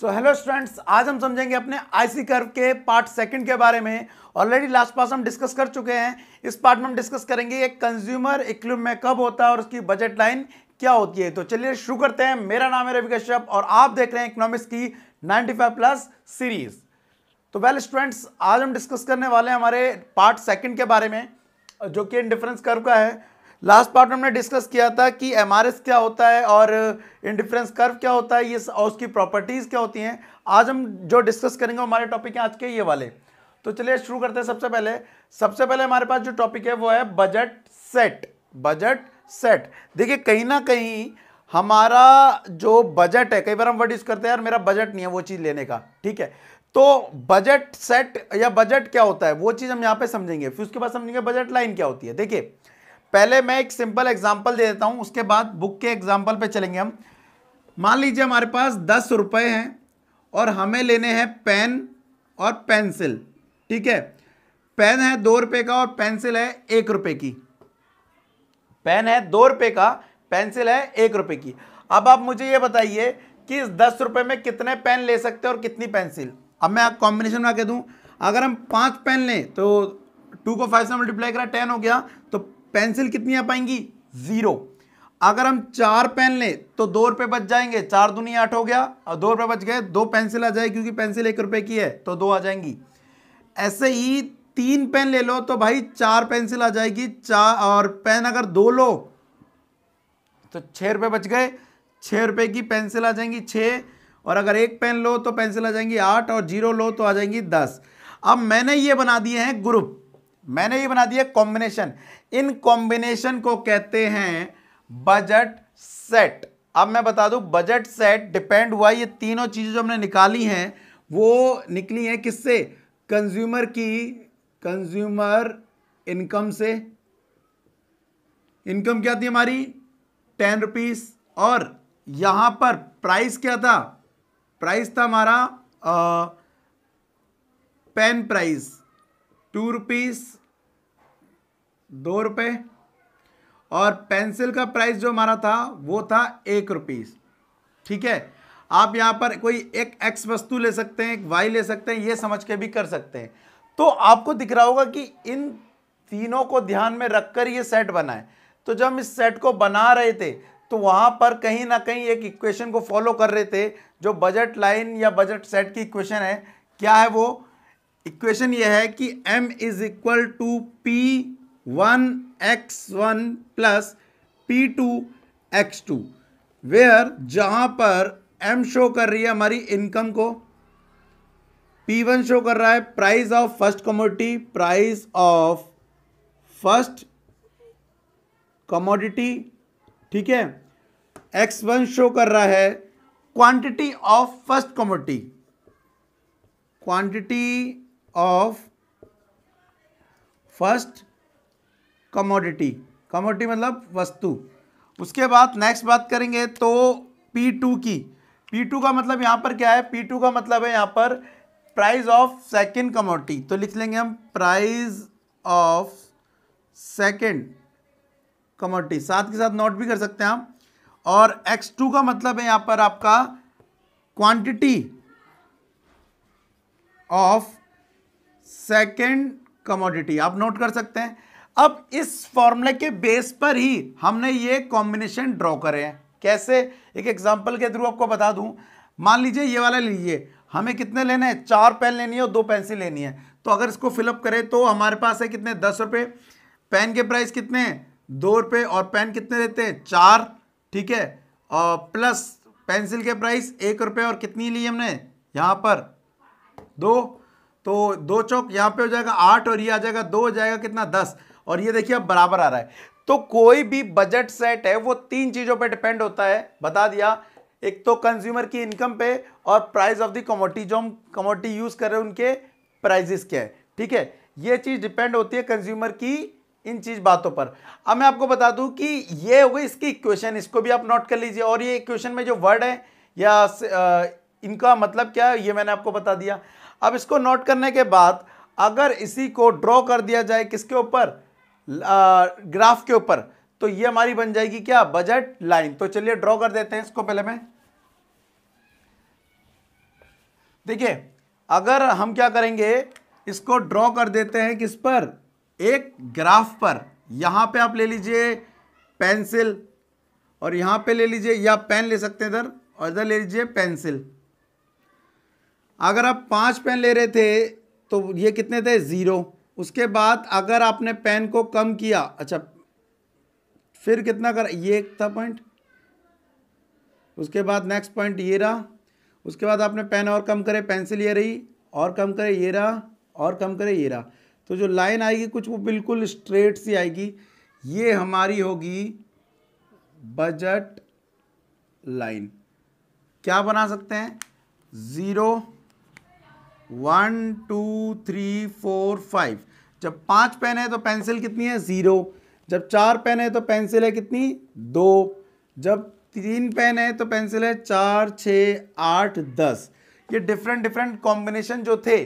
So hello students आज हम समझेंगे अपने आईसी कर्व के पार्ट सेकंड के बारे में ऑलरेडी लास्ट पास हम डिस्कस कर चुके हैं इस पार्ट में हम डिस्कस करेंगे एक कंज्यूमर इक्लूम में कब होता है और उसकी बजट लाइन क्या होती है तो चलिए शुरू करते हैं मेरा नाम है रवि कश्यप और आप देख रहे हैं इकोनॉमिक्स की 95 प्लस सीरीज तो वेल स्टूडेंट्स आज हम डिस्कस करने वाले हैं हमारे पार्ट सेकेंड के बारे में जो कि इन डिफरेंस कर्व का है लास्ट पार्ट में हमने डिस्कस किया था कि एम क्या होता है और इंडिफरेंस कर्व क्या होता है ये और उसकी प्रॉपर्टीज़ क्या होती हैं आज हम जो डिस्कस करेंगे हमारे टॉपिक हैं आज के ये वाले तो चलिए शुरू करते हैं सबसे पहले सबसे पहले हमारे पास जो टॉपिक है वो है बजट सेट बजट सेट देखिए कहीं ना कहीं हमारा जो बजट है कई बार हम वर्ड यूज़ करते हैं यार मेरा बजट नहीं है वो चीज़ लेने का ठीक है तो बजट सेट या बजट क्या होता है वो चीज़ हम यहाँ पे समझेंगे फिर उसके बाद समझेंगे बजट लाइन क्या होती है देखिए पहले मैं एक सिंपल एग्जाम्पल दे देता हूँ उसके बाद बुक के एग्जाम्पल पर चलेंगे हम मान लीजिए हमारे पास दस रुपये हैं और हमें लेने हैं पेन और पेंसिल ठीक है पेन है दो रुपये का और पेंसिल है एक रुपये की पेन है दो रुपये का पेंसिल है एक रुपये की अब आप मुझे ये बताइए कि इस दस रुपये में कितने पेन ले सकते हैं और कितनी पेंसिल अब मैं आप कॉम्बिनेशन में आके दूँ अगर हम पाँच पेन लें तो टू को फाइव से मल्टीप्लाई करा टेन हो गया तो पेंसिल कितनी आ पाएंगी ज़ीरो अगर हम चार पेन लें तो दो रुपये बच जाएंगे चार दुनिया आठ हो गया और दो रुपये बच गए दो पेंसिल आ जाए क्योंकि पेंसिल एक रुपये की है तो दो आ जाएंगी ऐसे ही तीन पेन ले लो तो भाई चार पेंसिल आ जाएगी चार और पेन अगर दो लो तो छः रुपये बच गए छः रुपये की पेंसिल आ जाएंगी छः और अगर एक पेन लो तो पेंसिल आ जाएंगी आठ और जीरो लो तो आ जाएंगी दस अब मैंने ये बना दिए हैं ग्रुप मैंने ये बना दिया कॉम्बिनेशन इन कॉम्बिनेशन को कहते हैं बजट सेट अब मैं बता दूं बजट सेट डिपेंड हुआ ये तीनों चीज़ें जो हमने निकाली हैं वो निकली हैं किससे कंज्यूमर की कंज्यूमर इनकम से इनकम क्या थी हमारी टेन रुपीस और यहां पर प्राइस क्या था प्राइस था हमारा पेन प्राइस टू रुपीस दो रुपये और पेंसिल का प्राइस जो हमारा था वो था एक रुपीज़ ठीक है आप यहाँ पर कोई एक एक्स वस्तु ले सकते हैं एक वाई ले सकते हैं ये समझ के भी कर सकते हैं तो आपको दिख रहा होगा कि इन तीनों को ध्यान में रखकर ये सेट बनाए तो जब हम इस सेट को बना रहे थे तो वहाँ पर कहीं ना कहीं एक इक्वेशन को फॉलो कर रहे थे जो बजट लाइन या बजट सेट की इक्वेशन है क्या है वो इक्वेशन ये है कि M is equal to P one X one plus P two X two where जहां पर एम शो कर रही है हमारी इनकम को पी वन शो कर रहा है price of first commodity price of first commodity ठीक है एक्स वन शो कर रहा है quantity of first commodity quantity of first commodity commodity मतलब वस्तु उसके बाद नेक्स्ट बात करेंगे तो पी टू की पी टू का मतलब यहाँ पर क्या है पी टू का मतलब है यहाँ पर प्राइस ऑफ सेकेंड कमोडिटी तो लिख लेंगे हम प्राइस ऑफ सेकेंड कमोडिटी साथ के साथ नोट भी कर सकते हैं हम और एक्स टू का मतलब है यहाँ पर आपका क्वांटिटी ऑफ सेकेंड कमोडिटी आप नोट कर सकते हैं अब इस फॉर्मूले के बेस पर ही हमने ये कॉम्बिनेशन ड्रॉ करे हैं कैसे एक एग्जाम्पल के थ्रू आपको बता दूं मान लीजिए ये वाला लीजिए हमें कितने लेने हैं चार पेन लेनी है और दो पेंसिल लेनी है तो अगर इसको फिलअप करें तो हमारे पास है कितने दस रुपये पेन के प्राइस कितने हैं दो रुपये और पेन कितने लेते हैं चार ठीक है और प्लस पेंसिल के प्राइस एक रुपये और कितनी ली हमने यहाँ पर दो तो दो चौक यहाँ पे हो जाएगा आठ और ये आ जाएगा दो हो जाएगा कितना दस और ये देखिए अब बराबर आ रहा है तो कोई भी बजट सेट है वो तीन चीज़ों पे डिपेंड होता है बता दिया एक तो कंज्यूमर की इनकम पे और प्राइस ऑफ द कमोटी जो हम कमोटी यूज़ कर रहे हैं उनके प्राइजेस क्या है ठीक है ये चीज़ डिपेंड होती है कंज्यूमर की इन चीज़ बातों पर अब मैं आपको बता दूं कि ये हो गई इसकी इक्वेशन इसको भी आप नोट कर लीजिए और ये इक्वेशन में जो वर्ड है या इनका मतलब क्या है ये मैंने आपको बता दिया अब इसको नोट करने के बाद अगर इसी को ड्रॉ कर दिया जाए किसके ऊपर ग्राफ के ऊपर तो ये हमारी बन जाएगी क्या बजट लाइन तो चलिए ड्रॉ कर देते हैं इसको पहले मैं देखिए अगर हम क्या करेंगे इसको ड्रॉ कर देते हैं किस पर एक ग्राफ पर यहां पे आप ले लीजिए पेंसिल और यहां पे ले लीजिए या पेन ले सकते हैं इधर और इधर ले लीजिए पेंसिल अगर आप पाँच पेन ले रहे थे तो ये कितने थे ज़ीरो उसके बाद अगर आपने पेन को कम किया अच्छा फिर कितना कर ये एक था पॉइंट उसके बाद नेक्स्ट पॉइंट ये रहा उसके बाद आपने पेन और कम करे पेंसिल ये रही और कम करे ये रहा और कम करे ये रहा तो जो लाइन आएगी कुछ वो बिल्कुल स्ट्रेट सी आएगी ये हमारी होगी बजट लाइन क्या बना सकते हैं zero one two three four five जब पांच पेन है तो पेंसिल कितनी है ज़ीरो जब चार पेन है तो पेंसिल है कितनी दो जब तीन पेन है तो पेंसिल है चार छ आठ दस ये डिफरेंट डिफरेंट कॉम्बिनेशन जो थे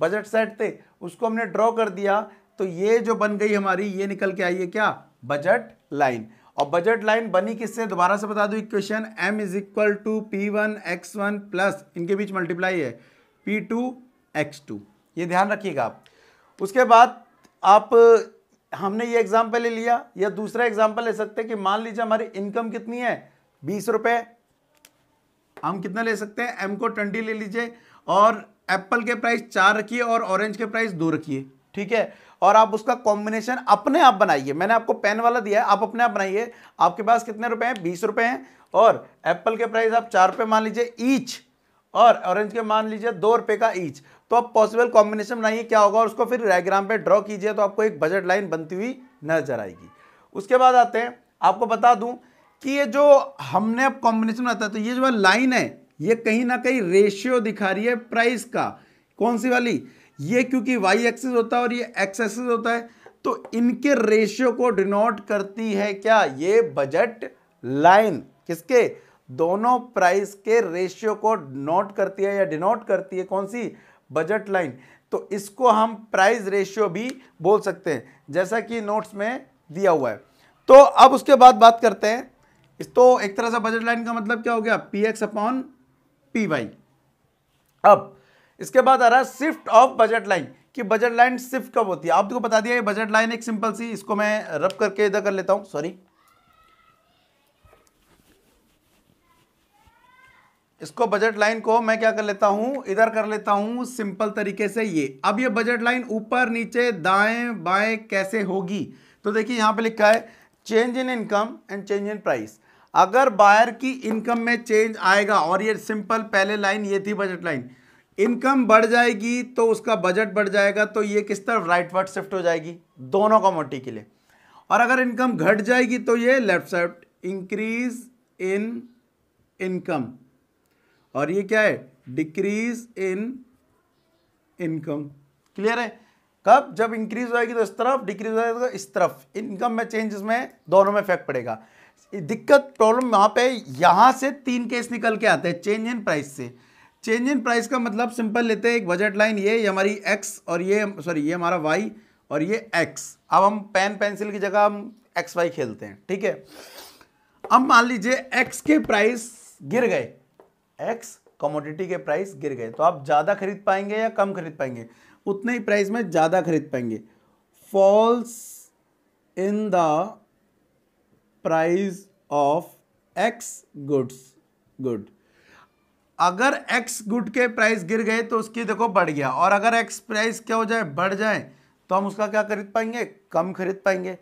बजट सेट थे उसको हमने ड्रॉ कर दिया तो ये जो बन गई हमारी ये निकल के आई है क्या बजट लाइन और बजट लाइन बनी किससे दोबारा से बता दो equation M is equal to P one X one plus इनके बीच मल्टीप्लाई है पी टू एक्स टू ये ध्यान रखिएगा आप उसके बाद आप हमने ये एग्जाम्पल ले लिया या दूसरा एग्जाम्पल ले सकते हैं कि मान लीजिए हमारी इनकम कितनी है बीस रुपए हम कितना ले सकते हैं एम को ट्वेंटी ले लीजिए और एप्पल के प्राइस चार रखिए और ऑरेंज के प्राइस दो रखिए ठीक है और आप उसका कॉम्बिनेशन अपने आप बनाइए मैंने आपको पेन वाला दिया है आप अपने आप बनाइए आपके पास कितने रुपए हैं बीस रुपए हैं और एप्पल के प्राइस आप चार रुपये मान लीजिए ईच और ऑरेंज के मान लीजिए दो रुपए का ईच तो आप पॉसिबल कॉम्बिनेशन बनाइए क्या होगा और उसको फिर डायग्राम पे ड्रॉ कीजिए तो आपको एक बजट लाइन बनती हुई नजर आएगी उसके बाद आते हैं आपको बता दूं कि ये जो हमने अब कॉम्बिनेशन बनाता है तो ये जो लाइन है ये कहीं ना कहीं रेशियो दिखा रही है प्राइस का कौन सी वाली ये क्योंकि वाई एक्सेस होता है और ये एक्स एक्सेस होता है तो इनके रेशियो को डिनोट करती है क्या ये बजट लाइन किसके दोनों प्राइस के रेशियो को नोट करती है या डिनोट करती है कौन सी बजट लाइन तो इसको हम प्राइस रेशियो भी बोल सकते हैं जैसा कि नोट्स में दिया हुआ है तो अब उसके बाद बात करते हैं इस तो एक तरह से बजट लाइन का मतलब क्या हो गया P X upon P Y अब इसके बाद आ रहा शिफ्ट ऑफ बजट लाइन कि बजट लाइन शिफ्ट कब होती है आप देखो तो बता दिया ये बजट लाइन एक सिंपल सी इसको मैं रब करके इधर कर लेता हूँ सॉरी इसको बजट लाइन को मैं क्या कर लेता हूँ इधर कर लेता हूँ सिंपल तरीके से ये अब ये बजट लाइन ऊपर नीचे दाएं बाएं कैसे होगी तो देखिए यहाँ पे लिखा है change in income and change in price अगर बायर की इनकम में चेंज आएगा और ये सिंपल पहले लाइन ये थी बजट लाइन इनकम बढ़ जाएगी तो उसका बजट बढ़ जाएगा तो ये किस तरफ राइट वर्ड शिफ्ट हो जाएगी दोनों कॉमोटी के लिए और अगर इनकम घट जाएगी तो ये left side increase in income और ये क्या है डिक्रीज इन इनकम क्लियर है कब जब इंक्रीज होएगी तो इस तरफ डिक्रीज होएगा तो इस तरफ इनकम में चेंज में दोनों में इफेक्ट पड़ेगा दिक्कत प्रॉब्लम वहां पे यहाँ से तीन केस निकल के आते हैं चेंज इन प्राइस से चेंज इन प्राइस का मतलब सिंपल लेते हैं एक बजट लाइन ये ये हमारी एक्स और ये सॉरी ये हमारा वाई और ये एक्स अब हम पेन पेंसिल की जगह हम एक्स वाई खेलते हैं ठीक है अब मान लीजिए एक्स के प्राइस गिर गए एक्स कमोडिटी के प्राइस गिर गए तो आप ज़्यादा खरीद पाएंगे या कम खरीद पाएंगे उतने ही प्राइस में ज़्यादा खरीद पाएंगे falls in the price of X goods good अगर एक्स गुड के प्राइस गिर गए तो उसकी देखो बढ़ गया और अगर एक्स प्राइस क्या हो जाए बढ़ जाए तो हम उसका क्या खरीद पाएंगे कम खरीद पाएंगे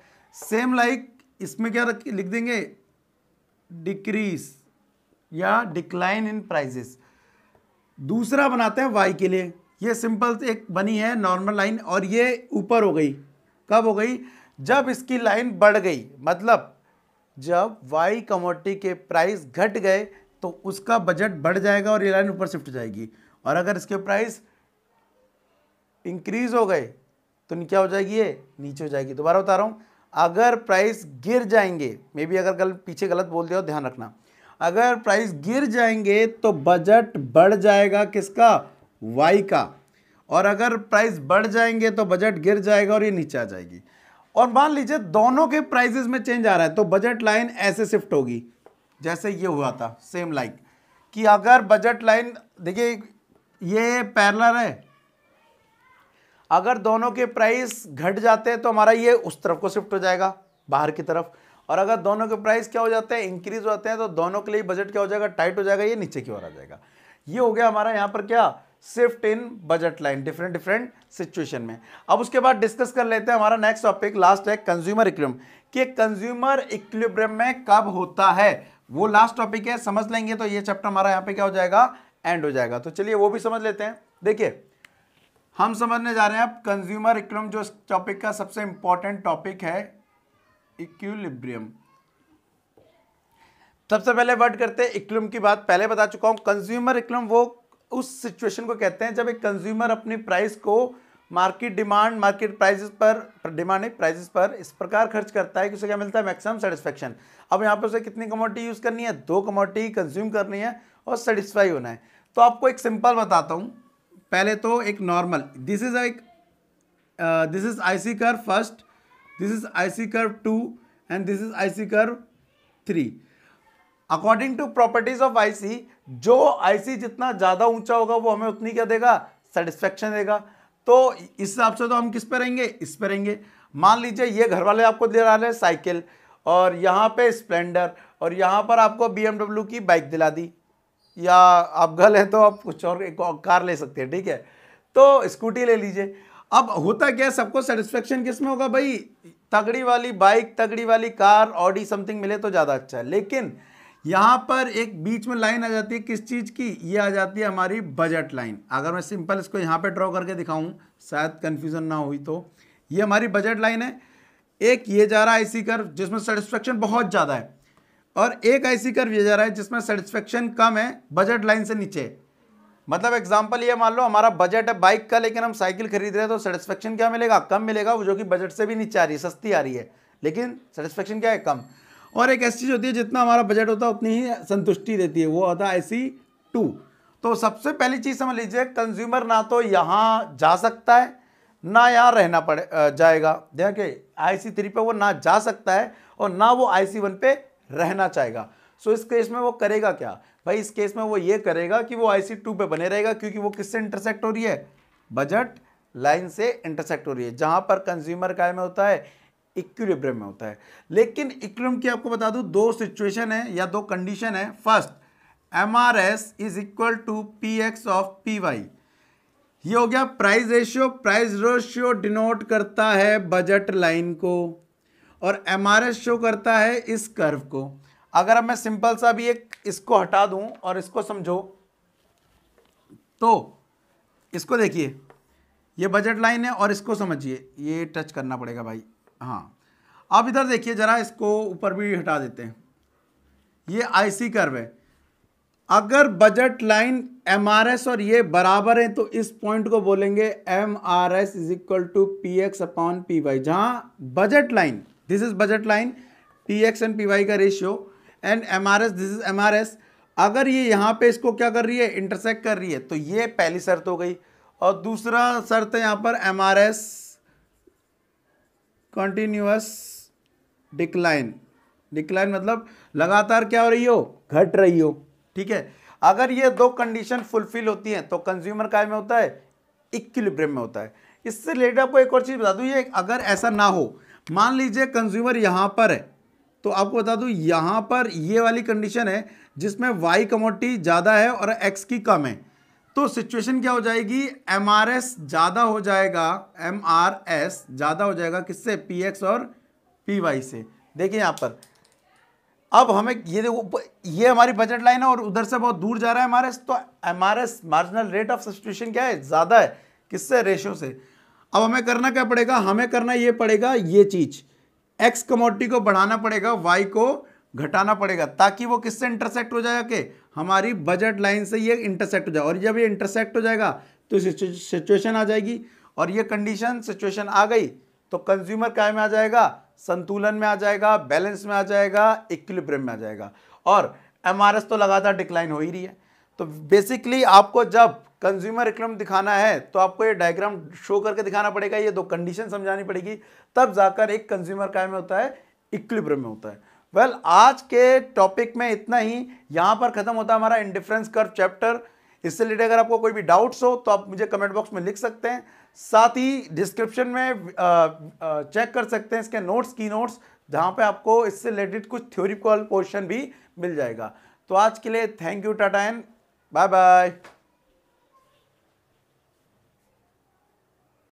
सेम लाइक like, इसमें क्या लिख देंगे डिक्रीज़ या डिक्लाइन इन प्राइजेस दूसरा बनाते हैं वाई के लिए ये सिंपल एक बनी है नॉर्मल लाइन और ये ऊपर हो गई कब हो गई जब इसकी लाइन बढ़ गई मतलब जब वाई कमोडिटी के प्राइस घट गए तो उसका बजट बढ़ जाएगा और ये लाइन ऊपर शिफ्ट जाएगी और अगर इसके प्राइस इंक्रीज हो गए तो क्या हो जाएगी ये नीचे हो जाएगी दोबारा बता रहा हूँ अगर प्राइस गिर जाएंगे मे बी अगर गल पीछे गलत बोल दिया हो ध्यान रखना अगर प्राइस गिर जाएंगे तो बजट बढ़ जाएगा किसका वाई का और अगर प्राइस बढ़ जाएंगे तो बजट गिर जाएगा और ये नीचे आ जाएगी और मान लीजिए दोनों के प्राइजेज में चेंज आ रहा है तो बजट लाइन ऐसे शिफ्ट होगी जैसे ये हुआ था सेम लाइक कि अगर बजट लाइन देखिए ये पैरलर है अगर दोनों के प्राइस घट जाते हैं तो हमारा ये उस तरफ को शिफ्ट हो जाएगा बाहर की तरफ और अगर दोनों के प्राइस क्या हो जाते हैं इंक्रीज होते हैं तो दोनों के लिए बजट क्या हो जाएगा टाइट हो जाएगा ये नीचे की ओर आ जाएगा ये हो गया हमारा यहाँ पर क्या shift in budget line different different situation में अब उसके बाद डिस्कस कर लेते हैं हमारा नेक्स्ट टॉपिक लास्ट है कंज्यूमर इक्विलिब्रियम कि कंज्यूमर इक्विलिब्रियम में कब होता है वो लास्ट टॉपिक है समझ लेंगे तो ये चैप्टर हमारा यहाँ पे क्या हो जाएगा एंड हो जाएगा तो चलिए वो भी समझ लेते हैं देखिए हम समझने जा रहे हैं अब कंज्यूमर इकोनॉम जो टॉपिक का सबसे इंपॉर्टेंट टॉपिक है इक्विलिब्रियम सबसे पहले वर्ड करते हैं इक्लम की बात पहले बता चुका हूं कंज्यूमर इक्लम वो उस सिचुएशन को कहते हैं जब एक कंज्यूमर अपनी प्राइस को मार्केट डिमांड मार्केट प्राइसेस पर डिमांड प्राइसेस पर इस प्रकार खर्च करता है कि उसे क्या मिलता है मैक्सिमम सेटिस्फेक्शन अब यहाँ पर उसे कितनी कमोडिटी यूज़ करनी है दो कमोडिटी कंज्यूम करनी है और सेटिस्फाई होना है तो आपको एक सिंपल बताता हूँ पहले तो एक नॉर्मल दिस इज़ एक दिस इज आई सी कर first this is IC curve 2 and this is IC curve 3. According to properties of C जो सी जितना ज़्यादा ऊंचा होगा वो हमें उतनी क्या देगा सेटिस्फेक्शन देगा तो इस हिसाब से तो हम किस पे रहेंगे इस पे रहेंगे मान लीजिए ये घर वाले आपको दे रहा है साइकिल और यहाँ पे स्प्लेंडर और यहाँ पर आपको बी की बाइक दिला दी या आप घर हैं तो आप कुछ और एक कार ले सकते हैं ठीक है तो स्कूटी ले लीजिए अब होता क्या है सबको सेटिस्फेक्शन किस में होगा भाई तगड़ी वाली बाइक तगड़ी वाली कार ऑडी समथिंग मिले तो ज़्यादा अच्छा है लेकिन यहाँ पर एक बीच में लाइन आ जाती है किस चीज़ की ये आ जाती है हमारी बजट लाइन अगर मैं सिंपल इसको यहाँ पे ड्रॉ करके दिखाऊँ शायद कन्फ्यूज़न ना हुई तो ये हमारी बजट लाइन है एक ये जा रहा है ऐसी कर्व जिसमें सेटिस्फेक्शन बहुत ज़्यादा है और एक ऐसी कर्व ये जा रहा है जिसमें सेटिस्फेक्शन कम है बजट लाइन से नीचे मतलब एग्जाम्पल ये मान लो हमारा बजट है बाइक का लेकिन हम साइकिल खरीद रहे हैं तो सेटिस्फेक्शन क्या मिलेगा कम मिलेगा वो जो कि बजट से भी नीचे आ रही है सस्ती आ रही है लेकिन सेटिस्फेक्शन क्या है कम और एक ऐसी चीज़ होती है जितना हमारा बजट होता है उतनी ही संतुष्टि देती है वो होता है ऐसी टू तो सबसे पहली चीज़ समझ लीजिए कंज्यूमर ना तो यहाँ जा सकता है ना यहाँ रहना पड़े जाएगा देखिए आई सी थ्री पर वो ना जा सकता है और ना वो आई सी वन पे रहना चाहेगा सो इस केस में वो करेगा क्या भाई इस केस में वो ये करेगा कि वो आई सी टू पे बने रहेगा क्योंकि वो किससे इंटरसेक्ट हो रही है बजट लाइन से इंटरसेक्ट हो रही है जहाँ पर कंज्यूमर काय में होता है इक्विलिब्रियम में होता है लेकिन इक्विलिब्रियम की आपको बता दूँ दो सिचुएशन है या दो कंडीशन है first M R S is equal to P X of P Y ये हो गया price ratio price ratio denote करता है बजट लाइन को और एम आर एस शो करता है इस कर्व को अगर अब मैं सिंपल सा भी एक इसको हटा दूं और इसको समझो तो इसको देखिए ये बजट लाइन है और इसको समझिए ये टच करना पड़ेगा भाई हाँ अब इधर देखिए ज़रा इसको ऊपर भी हटा देते हैं ये आईसी कर्व है अगर बजट लाइन एमआरएस और ये बराबर है तो इस पॉइंट को बोलेंगे M R S is equal to P X upon P Y जहाँ budget line this is budget line P X and P Y का ratio and M R S this is M R S अगर ये यहाँ पे इसको क्या कर रही है इंटरसेक्ट कर रही है तो ये पहली शर्त हो गई और दूसरा शर्त है यहाँ पर M R S continuous decline decline मतलब लगातार क्या हो रही हो घट रही हो ठीक है अगर ये दो कंडीशन फुलफिल होती हैं तो कंज्यूमर काय में होता है इक्विलिब्रियम में होता है इससे रिलेटेड आपको एक और चीज़ बता दूँ ये अगर ऐसा ना हो मान लीजिए कंज्यूमर यहाँ पर है तो आपको बता दूं यहाँ पर ये वाली कंडीशन है जिसमें वाई कमोडिटी ज़्यादा है और एक्स की कम है तो सिचुएशन क्या हो जाएगी एम आर एस ज़्यादा हो जाएगा एम आर एस ज़्यादा हो जाएगा किससे पी एक्स और पी वाई से देखिए यहाँ पर अब हमें ये देखो ये हमारी बजट लाइन है और उधर से बहुत दूर जा रहा है एम आर एस तो M R S marginal rate of situation क्या है ज़्यादा है किससे रेशियो से अब हमें करना क्या पड़ेगा हमें करना ये पड़ेगा ये चीज़ एक्स कमोडिटी को बढ़ाना पड़ेगा वाई को घटाना पड़ेगा ताकि वो किससे इंटरसेक्ट हो जाएगा के हमारी बजट लाइन से ये इंटरसेक्ट हो जाए और जब ये इंटरसेक्ट हो जाएगा तो सिचुएशन आ जाएगी और ये कंडीशन सिचुएशन आ गई तो कंज्यूमर काय में आ जाएगा संतुलन में आ जाएगा बैलेंस में आ जाएगा इक्विलिब्रियम में आ जाएगा और एम तो लगातार डिक्लाइन हो ही रही है तो बेसिकली आपको जब कंज्यूमर रिक्लेम दिखाना है तो आपको ये डायग्राम शो करके दिखाना पड़ेगा ये दो कंडीशन समझानी पड़ेगी तब जाकर एक कंज्यूमर काय में होता है इक्विलिब्रियम में होता है वेल well, आज के टॉपिक में इतना ही यहाँ पर ख़त्म होता है हमारा इंडिफ्रेंस कर्व चैप्टर इससे रिलेटेड अगर आपको कोई भी डाउट्स हो तो आप मुझे कमेंट बॉक्स में लिख सकते हैं साथ ही डिस्क्रिप्शन में आ, आ, चेक कर सकते हैं इसके नोट्स की नोट्स जहाँ पे आपको इससे रिलेटेड कुछ थ्योरी थ्योरिकल पोर्शन भी मिल जाएगा तो आज के लिए thank you tata and bye bye